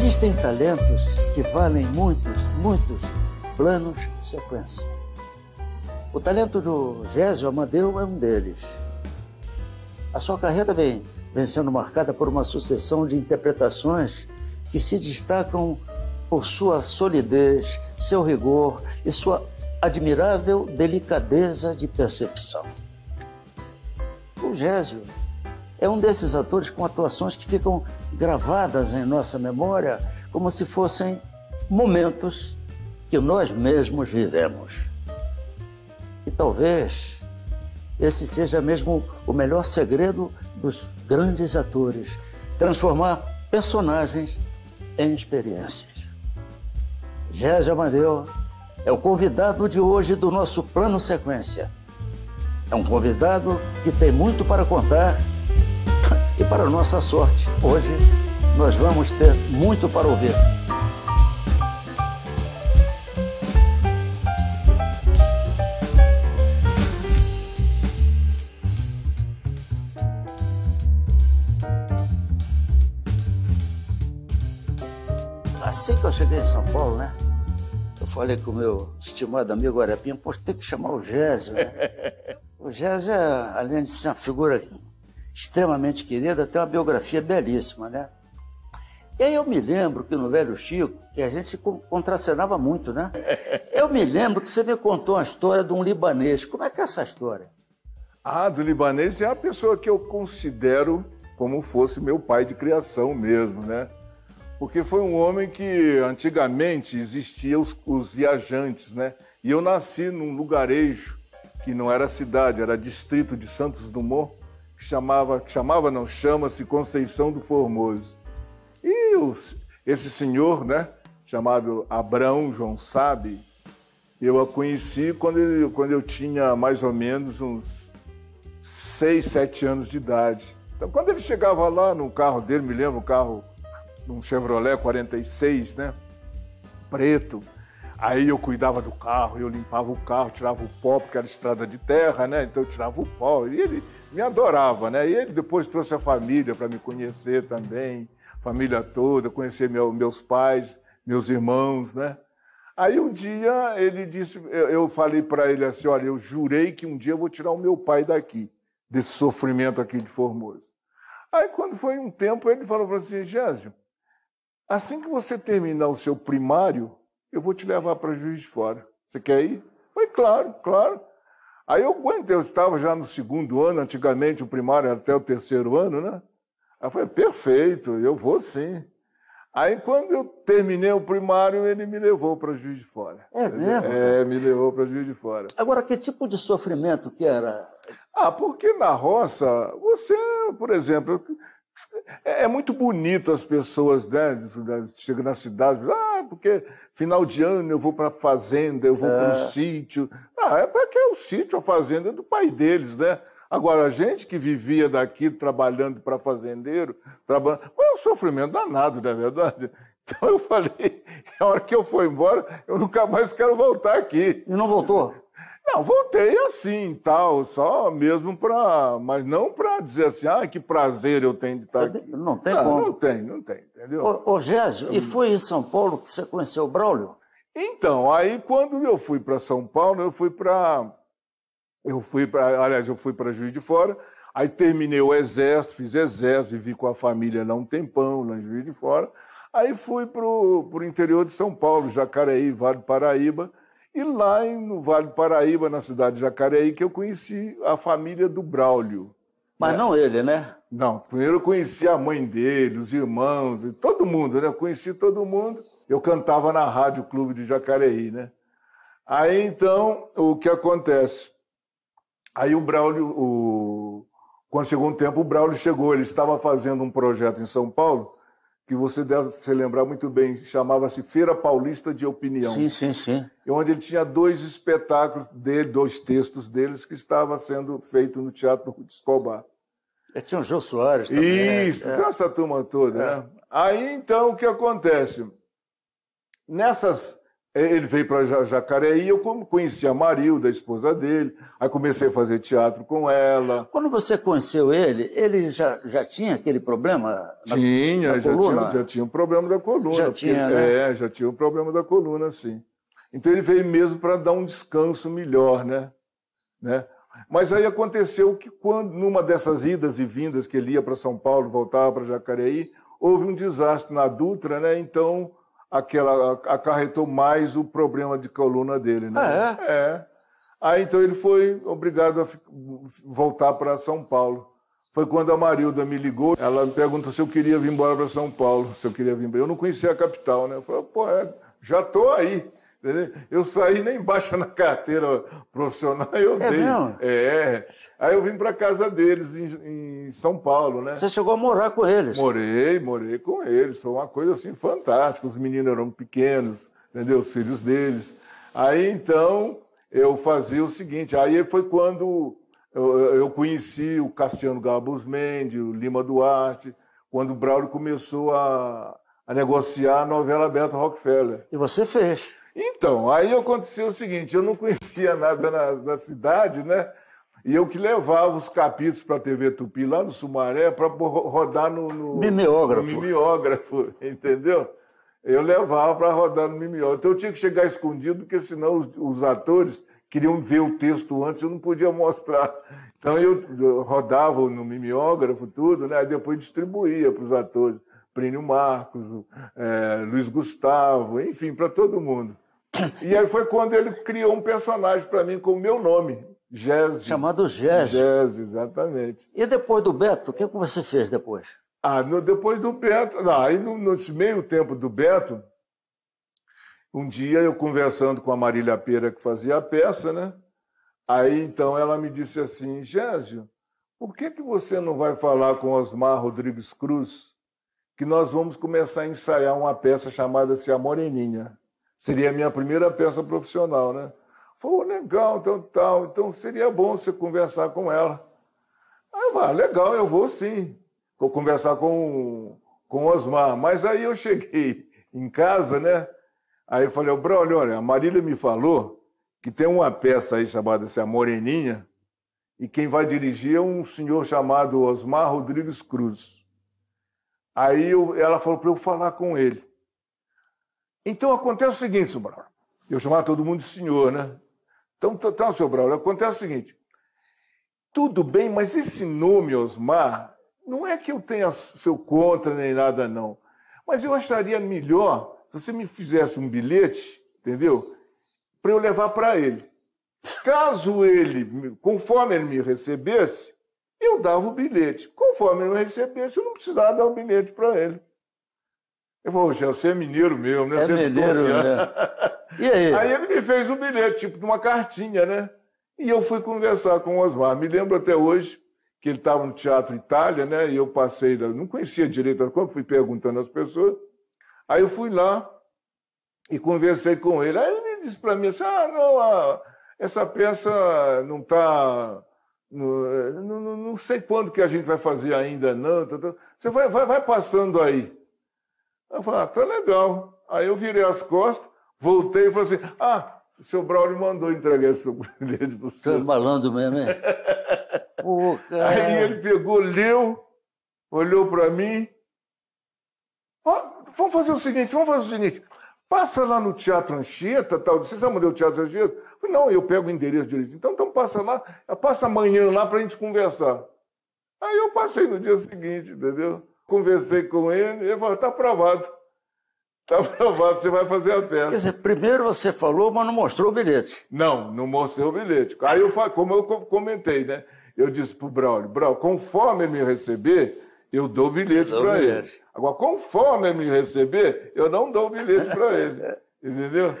Existem talentos que valem muitos, muitos planos sequência. O talento do Gésio Amadeu é um deles. A sua carreira vem, vem sendo marcada por uma sucessão de interpretações que se destacam por sua solidez, seu rigor e sua admirável delicadeza de percepção. O Gésio é um desses atores com atuações que ficam gravadas em nossa memória como se fossem momentos que nós mesmos vivemos. E talvez esse seja mesmo o melhor segredo dos grandes atores: transformar personagens em experiências. Gésio Amadeu é o convidado de hoje do nosso Plano Sequência. É um convidado que tem muito para contar e para nossa sorte, hoje nós vamos ter muito para ouvir. Assim que eu cheguei em São Paulo, né? Eu falei com o meu estimado amigo Arapinha, pô, tem que chamar o Gésio, né? O Gésio, é, além de ser uma figura extremamente querida, tem uma biografia belíssima, né? E aí eu me lembro que no Velho Chico, que a gente contracenava muito, né? Eu me lembro que você me contou uma história de um libanês. Como é que é essa história? Ah, do libanês é a pessoa que eu considero como fosse meu pai de criação mesmo, né? Porque foi um homem que antigamente existiam os, os viajantes, né? E eu nasci num lugarejo que não era cidade, era distrito de Santos Dumont, que chamava, chamava não, chama-se Conceição do Formoso. E os, esse senhor, né, chamado Abrão João Sabe, eu a conheci quando, ele, quando eu tinha mais ou menos uns seis, sete anos de idade. Então, quando ele chegava lá no carro dele, me lembro, um carro, um Chevrolet 46, né, preto, Aí eu cuidava do carro, eu limpava o carro, tirava o pó, porque era estrada de terra, né? Então eu tirava o pó. E ele me adorava, né? E ele depois trouxe a família para me conhecer também, família toda, conhecer meu, meus pais, meus irmãos, né? Aí um dia ele disse, eu falei para ele assim, olha, eu jurei que um dia eu vou tirar o meu pai daqui, desse sofrimento aqui de Formoso. Aí quando foi um tempo ele falou para assim, Gésio, assim que você terminar o seu primário, eu vou te levar para Juiz de Fora. Você quer ir? Foi claro, claro. Aí eu aguentei, eu estava já no segundo ano, antigamente o primário até o terceiro ano, né? Aí eu falei, perfeito, eu vou sim. Aí quando eu terminei o primário, ele me levou para Juiz de Fora. É mesmo? É, me levou para Juiz de Fora. Agora, que tipo de sofrimento que era? Ah, porque na roça, você, por exemplo, é, é muito bonito as pessoas, né? Chegam na cidade, ah, porque final de ano eu vou para a fazenda, eu vou é. para o sítio. Ah, é porque é o sítio, a fazenda é do pai deles, né? Agora, a gente que vivia daqui trabalhando para fazendeiro, trabalhando. Foi é um sofrimento danado, não é verdade? Então eu falei, a hora que eu for embora, eu nunca mais quero voltar aqui. E não voltou? Não, voltei assim, tal, só mesmo para, mas não para dizer assim, ah, que prazer eu tenho de estar aqui. Não tem não, como. Não tem, não tem, entendeu? Ô, ô Gésio, eu... e foi em São Paulo que você conheceu o Braulio? Então, aí quando eu fui para São Paulo, eu fui para eu fui para, aliás, eu fui para Juiz de Fora, aí terminei o exército, fiz exército, vivi com a família lá um tempão, lá em Juiz de Fora. Aí fui para o interior de São Paulo, Jacareí, Vale do Paraíba, e lá no Vale do Paraíba, na cidade de Jacareí, que eu conheci a família do Braulio. Mas né? não ele, né? Não, primeiro eu conheci a mãe dele, os irmãos, todo mundo, né? Eu conheci todo mundo. Eu cantava na Rádio Clube de Jacareí, né? Aí então, o que acontece? Aí o Braulio, o... quando chegou um tempo, o Braulio chegou, ele estava fazendo um projeto em São Paulo que você deve se lembrar muito bem, chamava-se Feira Paulista de Opinião. Sim, sim, sim. Onde ele tinha dois espetáculos dele, dois textos deles, que estava sendo feito no Teatro de Escobar. E é, tinha o Jô Soares também. Isso, é. tinha essa turma toda. É. Né? Aí, então, o que acontece? Nessas ele veio para Jacareí, eu conheci a Marilda, a esposa dele, aí comecei a fazer teatro com ela. Quando você conheceu ele, ele já, já tinha aquele problema? tinha, na já, tinha, já tinha um problema da coluna. Já porque, tinha, né? É, já tinha um problema da coluna, sim. Então ele veio mesmo para dar um descanso melhor, né? né? Mas aí aconteceu que quando numa dessas idas e vindas que ele ia para São Paulo, voltava para Jacareí, houve um desastre na Dutra, né? Então aquela acarretou mais o problema de coluna dele, né? Ah, é? é. Aí então ele foi obrigado a voltar para São Paulo. Foi quando a Marilda me ligou, ela me perguntou se eu queria vir embora para São Paulo, se eu queria vir. Eu não conhecia a capital, né? Eu falei, pô, é, já tô aí. Entendeu? Eu saí nem baixa na carteira profissional, eu é dei. Mesmo? É. Aí eu vim para casa deles em, em, São Paulo, né? Você chegou a morar com eles? Morei, morei com eles. Foi uma coisa assim fantástica. Os meninos eram pequenos, entendeu? Os filhos deles. Aí então eu fazia o seguinte. Aí foi quando eu, eu conheci o Cassiano Gabus Mendes, o Lima Duarte, quando o Braulio começou a, a negociar a novela aberta Rockefeller. E você fez? Então, aí aconteceu o seguinte: eu não conhecia nada na, na cidade, né? E eu que levava os capítulos para a TV Tupi, lá no Sumaré, para rodar no, no, mimeógrafo. no mimeógrafo, entendeu? Eu levava para rodar no mimeógrafo. Então eu tinha que chegar escondido, porque senão os, os, atores queriam ver o texto antes, eu não podia mostrar. Então eu rodava no mimeógrafo tudo, né? Aí depois distribuía para os atores. Prínio Marcos, é, Luiz Gustavo, enfim, para todo mundo. E aí foi quando ele criou um personagem para mim com o meu nome, Gésio. Chamado Gésio. Gésio, exatamente. E depois do Beto, o é que você fez depois? Ah, no, depois do Beto, não, aí no, nesse meio tempo do Beto, um dia eu conversando com a Marília Pera que fazia a peça, né? Aí então ela me disse assim, Gésio, por que, que você não vai falar com Osmar Rodrigues Cruz que nós vamos começar a ensaiar uma peça chamada-se A Moreninha? seria a minha primeira peça profissional, né? Falou, legal, então tal, então seria bom você conversar com ela. Aí eu ah, legal, eu vou sim. Vou conversar com, com o Osmar. Mas aí eu cheguei em casa, né? Aí eu falei, Braulio, olha, a Marília me falou que tem uma peça aí chamada assim, A Moreninha, e quem vai dirigir é um senhor chamado Osmar Rodrigues Cruz. Aí eu, ela falou para eu falar com ele. Então acontece o seguinte, seu Braulio. Eu chamava todo mundo de senhor, né? Então, então seu Braulio, acontece o seguinte. Tudo bem, mas esse nome, Osmar, não é que eu tenha seu contra nem nada, não. Mas eu acharia melhor se você me fizesse um bilhete, entendeu? Para eu levar para ele. Caso ele, conforme ele me recebesse, eu dava o bilhete. Conforme ele me recebesse, eu não precisava dar o bilhete para ele. Eu falei, Rogério, você é mineiro mesmo, né? É você é mineiro né E aí? Aí ele me fez um bilhete, tipo de uma cartinha, né? E eu fui conversar com o Osmar. Me lembro até hoje que ele estava no Teatro Itália, né? E eu passei, não conhecia direito quando fui perguntando às pessoas. Aí eu fui lá e conversei com ele. Aí ele disse para mim assim: ah, não, essa peça não está. Eh, não, não, não, sei quando que a gente vai fazer ainda, não. Tá, tá. Você vai, vai, vai passando aí. Eu falei, ah, tá legal. Aí eu virei as costas, voltei e falei assim, ah, o seu Braulio mandou entregar esse bilhete para você. Você tá balando mesmo, hein? Pô, Aí ele pegou, leu, olhou para mim. Ah, vamos fazer o seguinte, vamos fazer o seguinte. Passa lá no Teatro Anchieta, tal. Você sabe onde é o Teatro Anchieta? falei, não, eu pego o endereço direito. Então, então passa lá, passa amanhã lá para a gente conversar. Aí eu passei no dia seguinte, entendeu? conversei com ele, ele falou, está aprovado. Está aprovado, você vai fazer a peça. Quer dizer, primeiro você falou, mas não mostrou o bilhete. Não, não mostrou o bilhete. Aí, eu, como eu comentei, né? Eu disse para o Braulio, Braulio, conforme me receber, eu dou o bilhete para ele. Agora, conforme me receber, eu não dou o bilhete para ele. Entendeu?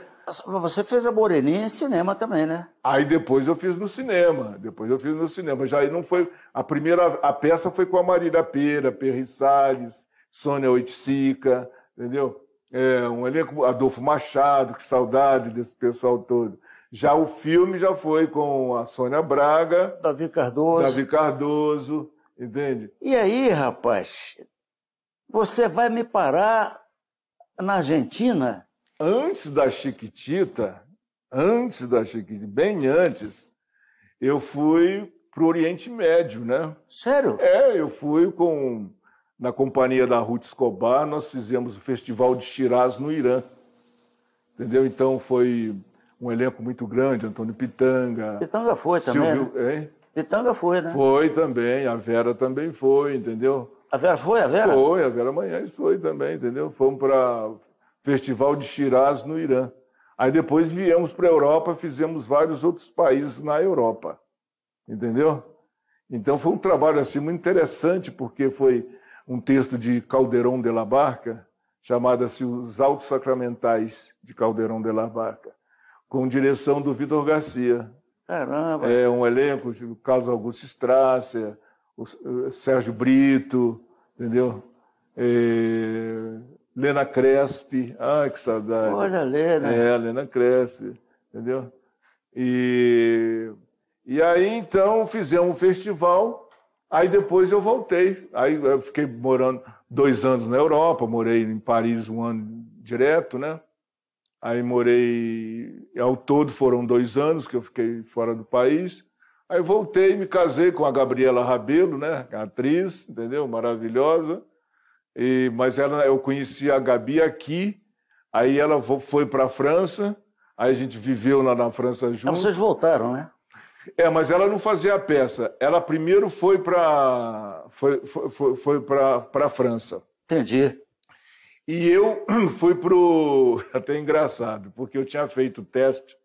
Você fez a Moreninha em cinema também, né? Aí depois eu fiz no cinema. Depois eu fiz no cinema. Já aí não foi. A primeira a peça foi com a Marília Pera, Perry Salles, Sônia Oiticica, entendeu? É, um elenco, Adolfo Machado, que saudade desse pessoal todo. Já o filme já foi com a Sônia Braga. Davi Cardoso. Davi Cardoso, entende? E aí, rapaz, você vai me parar na Argentina Antes da Chiquitita, antes da Chiquitita, bem antes, eu fui para o Oriente Médio, né? Sério? É, eu fui com na companhia da Ruth Escobar, nós fizemos o Festival de Shiraz no Irã. Entendeu? Então foi um elenco muito grande, Antônio Pitanga. Pitanga foi também. Silvio, né? hein? Pitanga foi, né? Foi também, a Vera também foi, entendeu? A Vera foi, a Vera? Foi, a Vera Manhães foi também, entendeu? Fomos para Festival de Shiraz no Irã. Aí depois viemos para a Europa, fizemos vários outros países na Europa. Entendeu? Então foi um trabalho assim muito interessante, porque foi um texto de Caldeirão de la Barca, chamado-se Os Autos Sacramentais de Caldeirão de la Barca, com direção do Vitor Garcia. Caramba! É um elenco, de Carlos Augusto Strácia, o eh, Sérgio Brito, entendeu? É, Lena Crespi. ah, que saudade. Olha, Lena. É, Lena Crespi, entendeu? E, e aí, então, fizemos um festival. Aí depois eu voltei. Aí eu fiquei morando dois anos na Europa, morei em Paris um ano direto, né? Aí morei, ao todo foram dois anos que eu fiquei fora do país. Aí voltei, e me casei com a Gabriela Rabelo, né? Atriz, entendeu? Maravilhosa. E, mas ela, eu conheci a Gabi aqui, aí ela foi para a França, aí a gente viveu lá na França então juntos. vocês voltaram, né? É, mas ela não fazia a peça. Ela primeiro foi para foi, foi, foi, foi para a França. Entendi. E eu fui pro até engraçado, porque eu tinha feito teste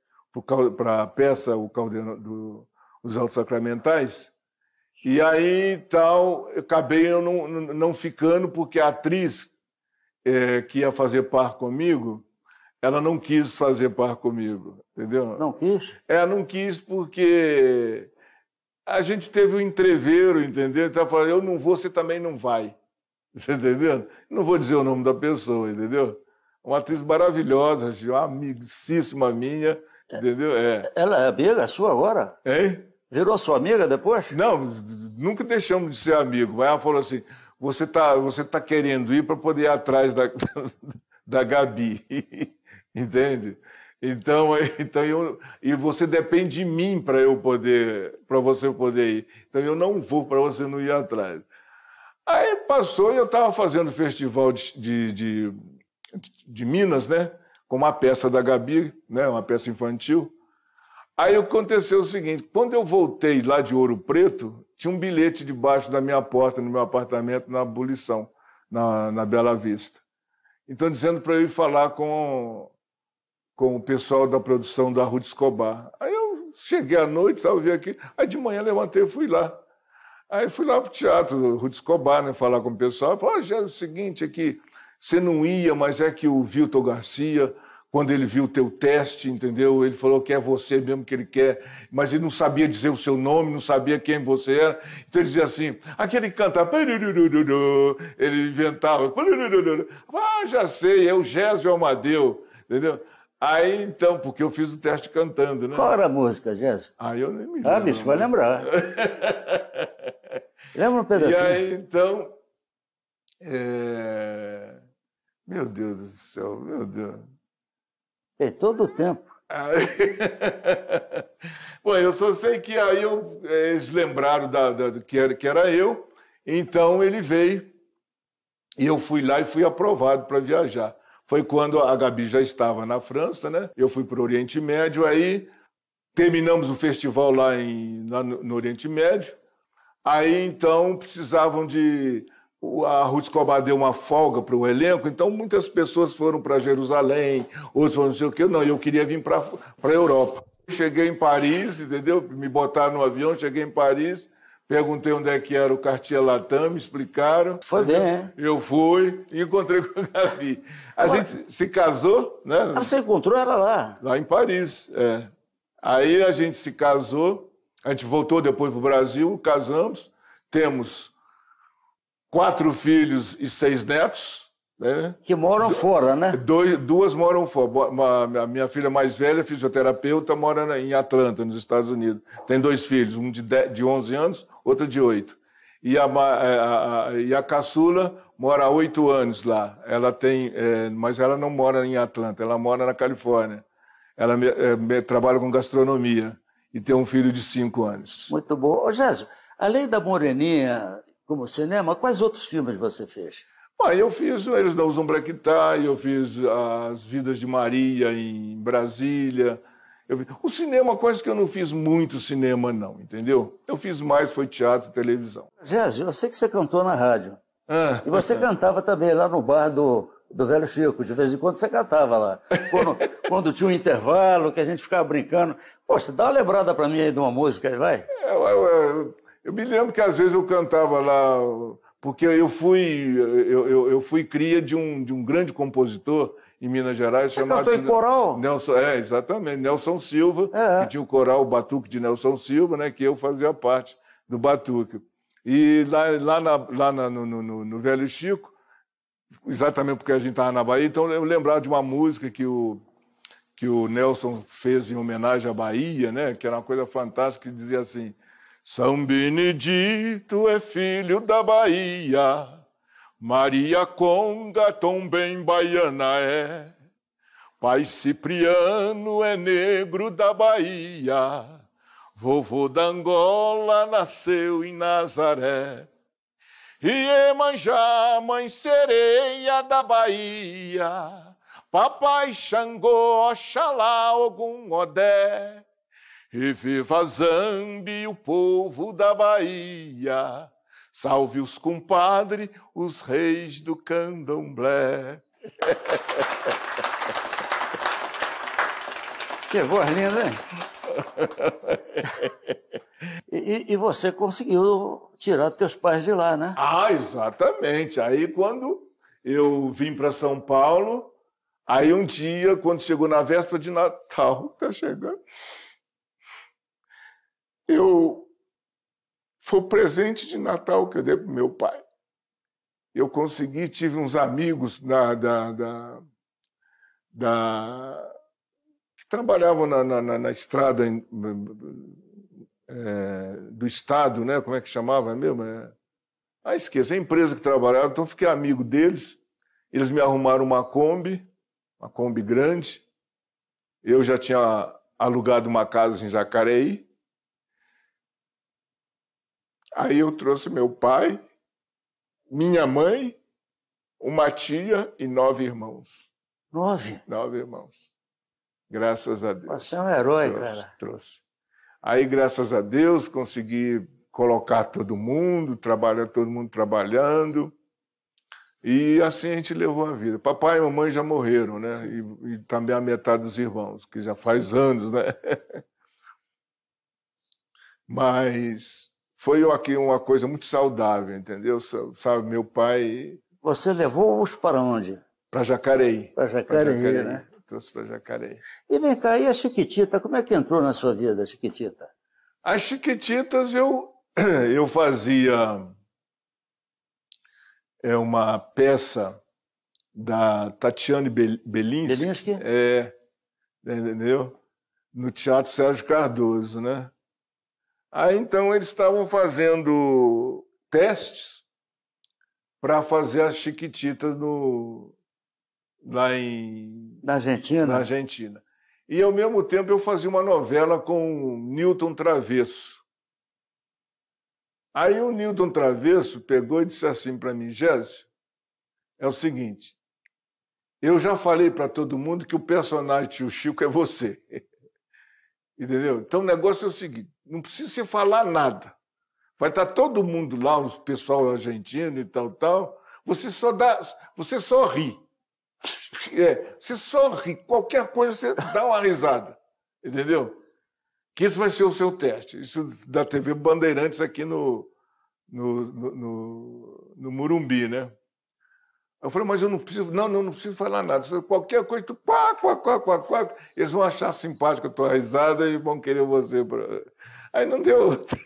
para a peça o Caldeirão do, os Altos Sacramentais e aí, tal eu acabei eu não, não ficando, porque a atriz é, que ia fazer par comigo, ela não quis fazer par comigo, entendeu? Não quis? É, não quis porque a gente teve um entreveiro, entendeu? Então, ela falou, eu não vou, você também não vai. Você entendeu? Não vou dizer o nome da pessoa, entendeu? Uma atriz maravilhosa, uma amicíssima minha, é. entendeu? É. Ela é amiga sua agora? Hein? Virou sua amiga depois? Não, nunca deixamos de ser amigo. Mas ela falou assim: você está você tá querendo ir para poder ir atrás da, da Gabi. Entende? Então, então eu, e você depende de mim para eu poder, para você poder ir. Então eu não vou para você não ir atrás. Aí passou e eu estava fazendo festival de, de, de, de Minas, né? Com uma peça da Gabi, né? Uma peça infantil. Aí aconteceu o seguinte: quando eu voltei lá de Ouro Preto, tinha um bilhete debaixo da minha porta, no meu apartamento, na abolição, na, na Bela Vista. Então, dizendo para eu ir falar com, com o pessoal da produção da Ruth Escobar. Aí eu cheguei à noite, estava vendo aqui, aí de manhã levantei e fui lá. Aí fui lá para o teatro, Ruth Escobar, né, falar com o pessoal. Falei, ah, já é o seguinte, é que você não ia, mas é que o Vilton Garcia quando ele viu o teu teste, entendeu? Ele falou que é você mesmo que ele quer, mas ele não sabia dizer o seu nome, não sabia quem você era. Então ele dizia assim: aquele canta, ele inventava, ah, já sei, é o Gésio Amadeu, entendeu? Aí então, porque eu fiz o teste cantando, né? Qual era a música, Gésio? Ah, eu nem me lembro. Ah, bicho, vai lembrar. Lembra um pedacinho? E aí então. É... Meu Deus do céu, meu Deus. É todo o tempo. Bom, eu só sei que aí eu, é, eles lembraram da, da, que, era, que era eu, então ele veio e eu fui lá e fui aprovado para viajar. Foi quando a Gabi já estava na França, né? Eu fui para o Oriente Médio, aí terminamos o festival lá, em, no, no Oriente Médio. Aí então precisavam de a Ruth Escobar deu uma folga para o elenco, então muitas pessoas foram para Jerusalém, outros foram não sei o quê. Não, eu queria vir para a Europa. Cheguei em Paris, entendeu? Me botaram no avião, cheguei em Paris, perguntei onde é que era o Cartier Latam, me explicaram. Foi bem, né? Eu fui e encontrei com o Gabi. A Mas... gente se casou, né? Ah, você encontrou ela lá? Lá em Paris, é. Aí a gente se casou, a gente voltou depois para o Brasil, casamos, temos quatro filhos e seis netos. Né? Que moram Do, fora, né? Dois, duas moram fora. a minha filha mais velha, é fisioterapeuta, mora em Atlanta, nos Estados Unidos. Tem dois filhos, um de, de 11 anos, outro de 8. E a, é, a, a, e a caçula mora há oito anos lá. Ela tem, é, mas ela não mora em Atlanta, ela mora na Califórnia. Ela me, é, me, trabalha com gastronomia e tem um filho de cinco anos. Muito bom. Ô, Jéssica, além da Moreninha, como cinema, quais outros filmes você fez? Bom, eu fiz Eles Não Usam Braquetá, eu fiz As Vidas de Maria em Brasília. Eu, o cinema, quase que eu não fiz muito cinema, não, entendeu? Eu fiz mais, foi teatro e televisão. Gés, eu sei que você cantou na rádio. Ah, e você ah, cantava também lá no bar do, do Velho Chico. De vez em quando você cantava lá. Quando, quando tinha um intervalo, que a gente ficava brincando. Poxa, dá uma lembrada para mim aí de uma música vai. É, eu, eu, eu me lembro que às vezes eu cantava lá, porque eu fui, eu, eu, eu fui cria de um, de um grande compositor em Minas Gerais. Você chamado cantou em coral? Nelson, é, exatamente. Nelson Silva, é. é. que tinha o coral o Batuque de Nelson Silva, né, que eu fazia parte do Batuque. E lá, lá, na, lá na, no, no, no, Velho Chico, exatamente porque a gente estava na Bahia, então eu lembrava de uma música que o, que o Nelson fez em homenagem à Bahia, né, que era uma coisa fantástica, que dizia assim, são Benedito é filho da Bahia, Maria Conga também baiana é. Pai Cipriano é negro da Bahia, vovô da Angola nasceu em Nazaré. Iemanjá, mãe sereia da Bahia, Papai Xangô, Oxalá, Ogum, Odé. Reviva Zambi, o povo da Bahia. Salve os compadres, os reis do candomblé. Que voz linda, hein? e, e, você conseguiu tirar teus pais de lá, né? Ah, exatamente. Aí quando eu vim para São Paulo, aí um dia, quando chegou na véspera de Natal, tá chegando, eu foi o presente de Natal que eu dei para meu pai. Eu consegui, tive uns amigos da, da, da, da que trabalhavam na, na, na estrada é, do Estado, né? como é que chamava mesmo? É, ah, esqueci, é a empresa que trabalhava, então fiquei amigo deles. Eles me arrumaram uma Kombi, uma Kombi grande. Eu já tinha alugado uma casa em Jacareí Aí eu trouxe meu pai, minha mãe, uma tia e nove irmãos. Nove? Nove irmãos. Graças a Deus. Você é um herói, trouxe, cara. Trouxe. Aí, graças a Deus, consegui colocar todo mundo, trabalhar todo mundo trabalhando. E assim a gente levou a vida. Papai e mamãe já morreram, né? E, e, também a metade dos irmãos, que já faz anos, né? Mas foi aqui uma coisa muito saudável, entendeu? Sabe, meu pai. Você levou-os para onde? Para Jacareí. Para Jacareí, Jacareí, né? Trouxe para Jacareí. E vem cá, e a Chiquitita, como é que entrou na sua vida, a Chiquitita? As Chiquititas eu, eu fazia é uma peça da Tatiane Belinsky. Belinsky? É, entendeu? No Teatro Sérgio Cardoso, né? Aí então eles estavam fazendo testes para fazer as chiquititas no, lá em. Na Argentina? Na Argentina. E ao mesmo tempo eu fazia uma novela com Newton Travesso. Aí o Newton Travesso pegou e disse assim para mim, Gésio, é o seguinte, eu já falei para todo mundo que o personagem tio Chico é você. Entendeu? Então o negócio é o seguinte: não precisa se falar nada. Vai estar tá todo mundo lá, o pessoal argentino e tal, tal. Você só dá, você só ri. É, você só ri. Qualquer coisa você dá uma risada. Entendeu? Que isso vai ser o seu teste. Isso da TV Bandeirantes aqui no, no, no, no, no Murumbi, né? Eu falei, mas eu não preciso, não, não, não preciso falar nada. Falei, qualquer coisa, tu quá, quá, quá, quá, quá, eles vão achar simpático a tua risada e vão querer você. Pra... Aí não deu outra.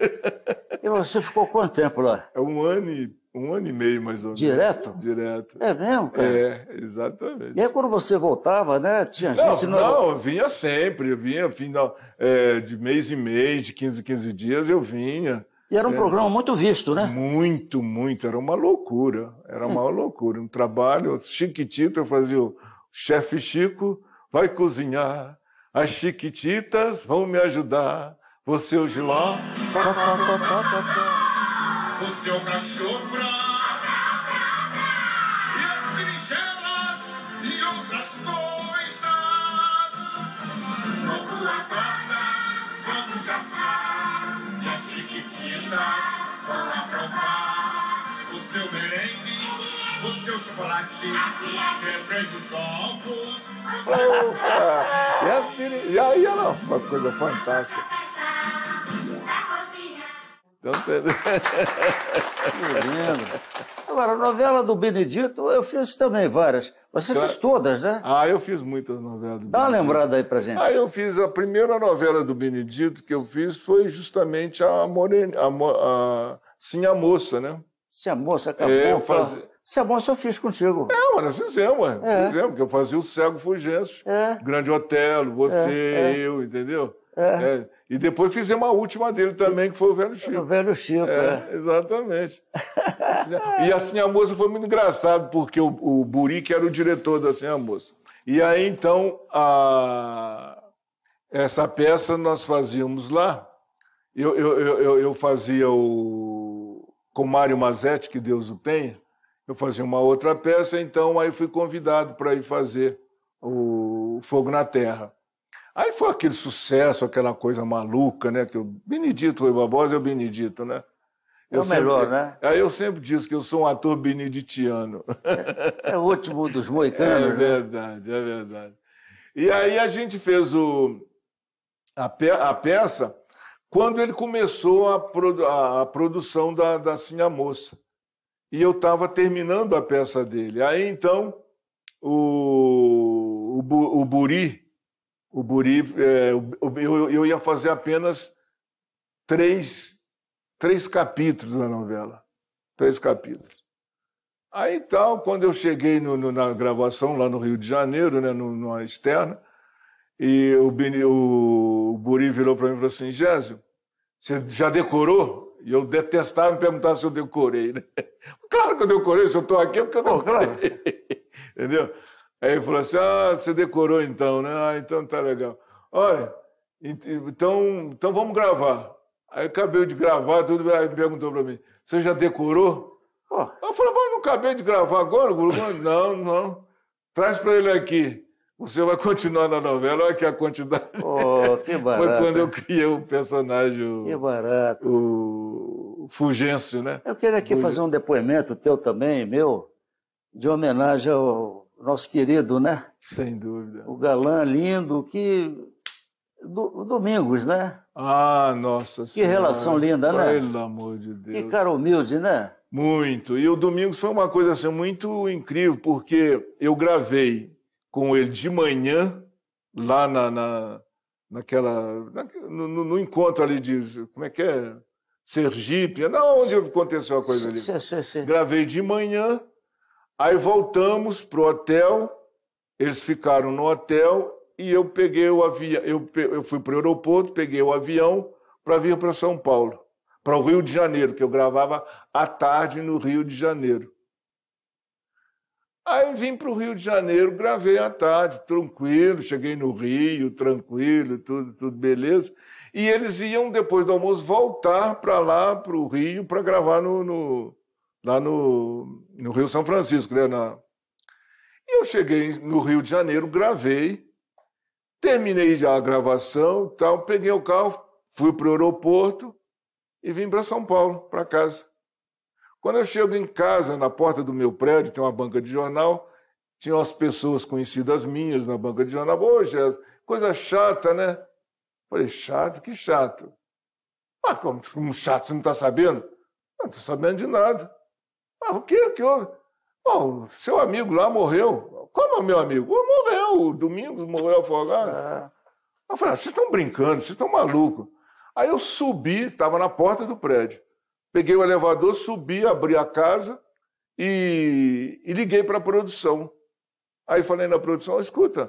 E você ficou quanto tempo lá? É um ano e um ano e meio, mais ou menos. Direto? Direto. É mesmo, cara? É, exatamente. E aí quando você voltava, né? Tinha não, gente... Não, não eu vinha sempre. Eu vinha final, é, de mês em mês, de 15 em 15 dias, eu vinha. E era um era é. programa muito visto, né? Muito, muito. Era uma loucura. Era uma é. loucura. Um trabalho chiquitito. Eu fazia o chefe Chico vai cozinhar. As chiquititas vão me ajudar. Você hoje lá. O seu cachorro e, as e aí era uma coisa fantástica. Agora, a novela do Benedito, eu fiz também várias. Você claro. fez todas, né? Ah, eu fiz muitas novelas do Dá uma lembrada aí pra gente. Ah, eu fiz a primeira novela do Benedito que eu fiz foi justamente a Morena, a, a, Sim a Moça, né? Sim a Moça, acabou. É, é eu fazia... Isso é bom se eu fiz contigo. É, mano, fizemos, é mano. É. Fizemos, é. porque eu fazia o Cego Fugêncio, é. Grande Otelo, você, é. é. eu, entendeu? É. E depois fizemos a última dele também, que foi o Velho Chico. O Velho Chico, é. Exatamente. e assim, a Sinha Moça foi muito engraçado, porque o, o que era o diretor da Sinha assim, Moça. E aí, então, a... essa peça nós fazíamos lá. Eu, eu, eu, eu fazia o... com o Mário Mazetti, que Deus o tenha eu fazia uma outra peça, então aí fui convidado para ir fazer o Fogo na Terra. Aí foi aquele sucesso, aquela coisa maluca, né? Que o Benedito Rui Barbosa é o Benedito, né? É eu é o sempre, melhor, né? Aí eu sempre disse que eu sou um ator beneditiano. É, é o último dos moicanos. É né? verdade, né? é verdade. E aí a gente fez o, a, pe, a peça quando ele começou a, produ, a, a produção da, da Sinha Moça e eu estava terminando a peça dele. Aí então o, o, o Buri, o Buri, é, eu, eu ia fazer apenas três, três capítulos da novela. Três capítulos. Aí então quando eu cheguei no, no, na gravação lá no Rio de Janeiro, né, no, numa externa, e o, o, o Buri virou para mim e falou assim: Gésio, você já decorou? E eu detestava me perguntar se eu decorei, né? Claro que eu decorei, se eu estou aqui é porque eu não Claro. Entendeu? Aí ele falou assim: ah, você decorou então, né? Ah, então tá legal. Olha, então, então vamos gravar. Aí eu acabei de gravar, tudo, aí perguntou para mim: você já decorou? Oh. Eu falei: mas não acabei de gravar agora, Não, não. Traz para ele aqui. Você vai continuar na novela? Olha que a quantidade. Oh, que barato. Foi quando eu criei o personagem. O, que barato. O Fulgêncio, né? Eu queria aqui fazer um depoimento teu também, meu, de homenagem ao nosso querido, né? Sem dúvida. O galã lindo que. Do, Domingos, né? Ah, nossa Que senhora. relação linda, né? Pelo amor de Deus. Que cara humilde, né? Muito. E o Domingos foi uma coisa assim, muito incrível, porque eu gravei com ele de manhã, lá na, na naquela. Na, no, no, encontro ali de. Como é que é? Sergipe, é não, onde aconteceu a coisa ali. Sim, sim, Gravei de manhã, aí voltamos pro hotel, eles ficaram no hotel e eu peguei o avião, eu, eu fui para o aeroporto, peguei o avião para vir para São Paulo, para o Rio de Janeiro, que eu gravava à tarde no Rio de Janeiro. Aí vim para o Rio de Janeiro, gravei à tarde, tranquilo, cheguei no Rio, tranquilo, tudo, tudo beleza. E eles iam, depois do almoço, voltar para lá, para o Rio, para gravar no, no, lá no, no Rio São Francisco. Né? Na... E eu cheguei no Rio de Janeiro, gravei, terminei já a gravação, tal, peguei o carro, fui para o aeroporto e vim para São Paulo, para casa. Quando eu chego em casa, na porta do meu prédio, tem uma banca de jornal, tinha umas pessoas conhecidas minhas na banca de jornal. Ô, Jesus, coisa chata, né? Falei, chato? Que chato. Mas ah, como, como chato, você não está sabendo? Ah, não estou sabendo de nada. Ah, o que, que houve? Bom, seu amigo lá morreu. Como meu amigo? Morreu, morreu, domingo morreu afogado. Ah. Eu falei, ah, vocês estão brincando, vocês estão malucos. Aí eu subi, estava na porta do prédio. Peguei o elevador, subi, abri a casa e, e liguei para a produção. Aí falei na produção: escuta,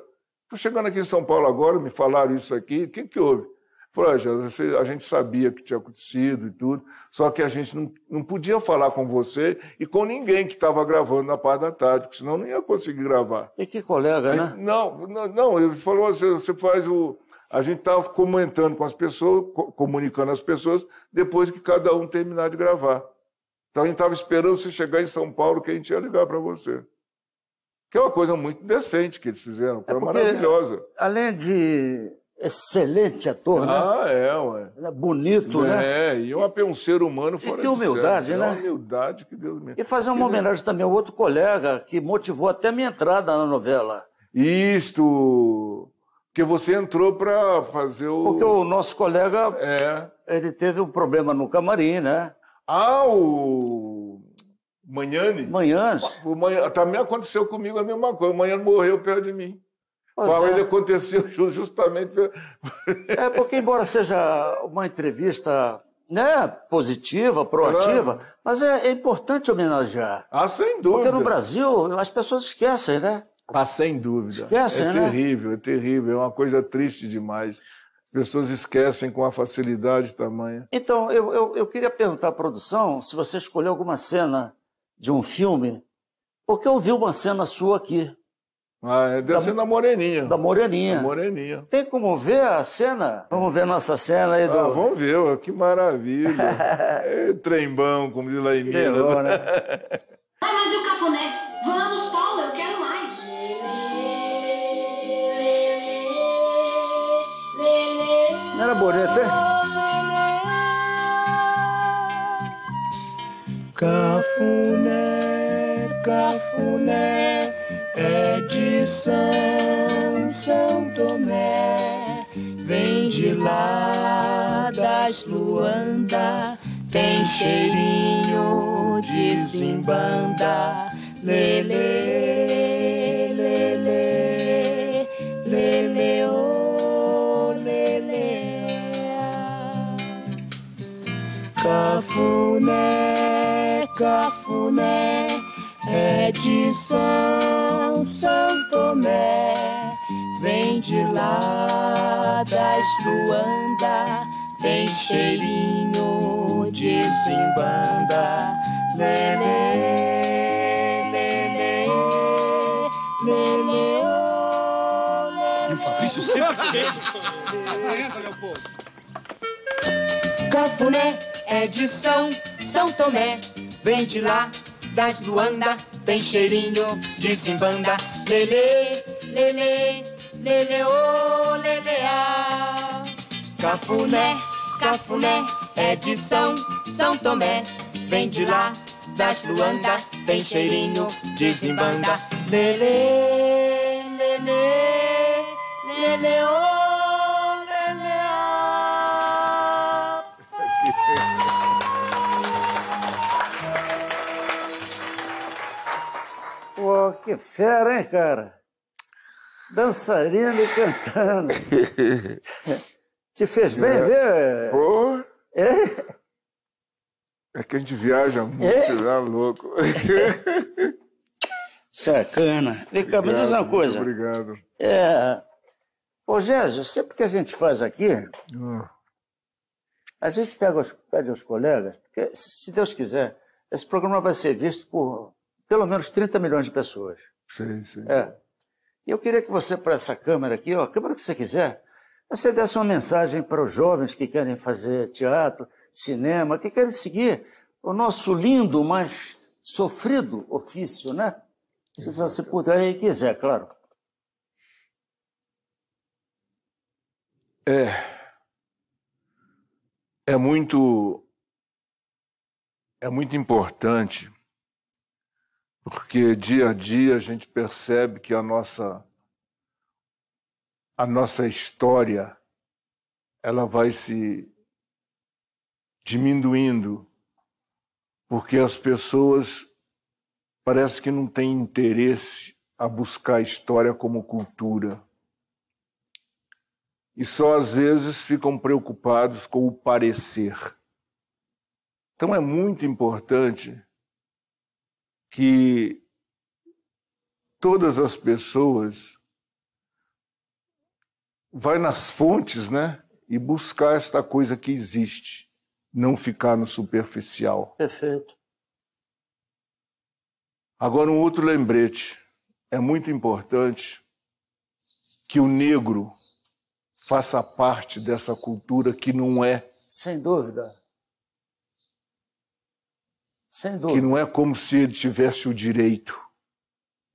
estou chegando aqui em São Paulo agora, me falaram isso aqui, o que, que houve? Falou, ah, a gente sabia que tinha acontecido e tudo, só que a gente não, não podia falar com você e com ninguém que estava gravando na parte da tarde, porque senão não ia conseguir gravar. E que colega, né? não, não, não, ele falou, você, você faz o, a gente estava tá comentando com as pessoas, comunicando as pessoas, depois que cada um terminar de gravar. Então a gente estava esperando você chegar em São Paulo que a gente ia ligar para você. Que é uma coisa muito decente que eles fizeram, é maravilhosa. Além de excelente ator, ah, né? Ah, é, ué. Ele é bonito, é, né? É, e um ser humano fora e que humildade, né? Que né? é humildade que Deus me... E fazer uma homenagem também ao outro colega que motivou até a minha entrada na novela. Isto, porque você entrou para fazer o. Porque o nosso colega é. ele teve um problema no camarim, né? Ah, o. Manhane? O manhã Também aconteceu comigo a mesma coisa. O Manhane morreu perto de mim. Pois é. ele aconteceu justamente. é porque, embora seja uma entrevista né, positiva, proativa, claro. mas é, é, importante homenagear. Ah, sem dúvida. Porque no Brasil as pessoas esquecem, né? Ah, sem dúvida. Esquece, é né? terrível, é terrível, é uma coisa triste demais. As pessoas esquecem com a facilidade tamanha. Então, eu, eu, eu queria perguntar à produção se você escolheu alguma cena de um filme, porque eu vi uma cena sua aqui. Ah, é da, da Moreninha. Da Moreninha. Da Moreninha. Tem como ver a cena? Vamos ver nossa cena aí do. Ah, vamos ver, que maravilha. é, trembão, como diz lá em Minas. Bom, né? Ai, mas e o cafuné? Vamos, Paulo, eu quero Não era Boreto, é? Cafuné, Cafuné é de São, São Tomé. Vem de lá das Luanda, tem cheirinho de zimbanda, lelê. Cafuné, Cafuné, é de São, São Tomé. Vem de lá das Luanda, tem cheirinho de zimbanda. Lele, lele, lele, oh, sempre. Lembra, Leopoldo? Cafuné é de São, São Tomé. Vem de lá, das Luanda, tem cheirinho de zimbanda. Lele, lele, lele, ô, lele leleá. Cafuné, cafuné, é de São, São Tomé. Vem de lá, das Luanda, tem cheirinho de zimbanda. Lele, lele, lele, ô, oh, Pô, que fera, hein, cara? Dançarina e cantando. Te fez bem é. ver? Pô. É? é que a gente viaja muito, é? né, louco? Sacana. É Vem cá, me diz uma coisa. Obrigado. É... Ô, Gésio, sempre que a gente faz aqui, ah. a gente pega os, pede aos colegas, porque, se Deus quiser, esse programa vai ser visto por pelo menos 30 milhões de pessoas. Sim, sim. É. E eu queria que você, para essa câmera aqui, ó, a câmera que você quiser, você desse uma mensagem para os jovens que querem fazer teatro, cinema, que querem seguir o nosso lindo, mas sofrido ofício, né? Se você puder e quiser, claro. É. É muito. É muito importante porque dia a dia a gente percebe que a nossa a nossa história ela vai se diminuindo porque as pessoas parece que não têm interesse a buscar a história como cultura e só às vezes ficam preocupados com o parecer então é muito importante que todas as pessoas vai nas fontes, né, e buscar esta coisa que existe, não ficar no superficial. Perfeito. Agora um outro lembrete, é muito importante que o negro faça parte dessa cultura que não é sem dúvida que não é como se ele tivesse o direito,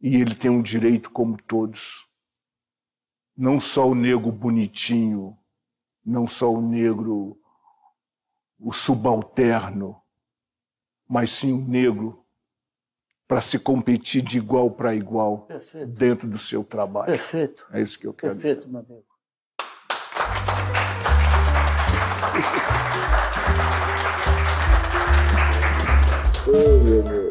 e ele tem um direito como todos. Não só o negro bonitinho, não só o negro, o subalterno, mas sim o negro para se competir de igual para igual Perfeito. dentro do seu trabalho. Perfeito. É isso que eu quero Perfeito, dizer. Perfeito, meu amigo. Oh, yeah, whoa.